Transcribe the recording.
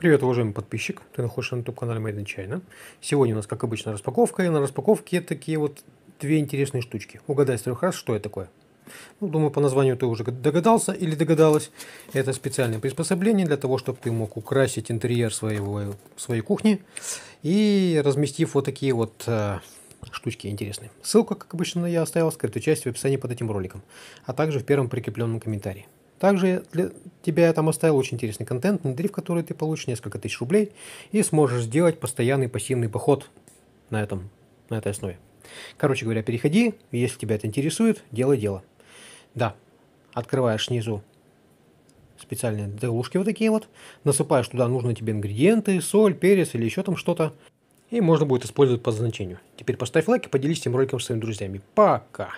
Привет, уважаемый подписчик. Ты находишься на YouTube-канале Made in China. Сегодня у нас, как обычно, распаковка. И на распаковке такие вот две интересные штучки. Угадай с трех раз, что это такое. Ну, думаю, по названию ты уже догадался или догадалась. Это специальное приспособление для того, чтобы ты мог украсить интерьер своего, своей кухни. И разместив вот такие вот э, штучки интересные. Ссылка, как обычно, я оставил в скрытой части в описании под этим роликом. А также в первом прикрепленном комментарии. Также для, Тебя я там оставил очень интересный контент, внедрив который ты получишь несколько тысяч рублей и сможешь сделать постоянный пассивный поход на, этом, на этой основе. Короче говоря, переходи, если тебя это интересует, делай дело. Да, открываешь снизу специальные заглушки вот такие вот, насыпаешь туда нужные тебе ингредиенты, соль, перец или еще там что-то, и можно будет использовать по значению. Теперь поставь лайк и поделись этим роликом с своими друзьями. Пока!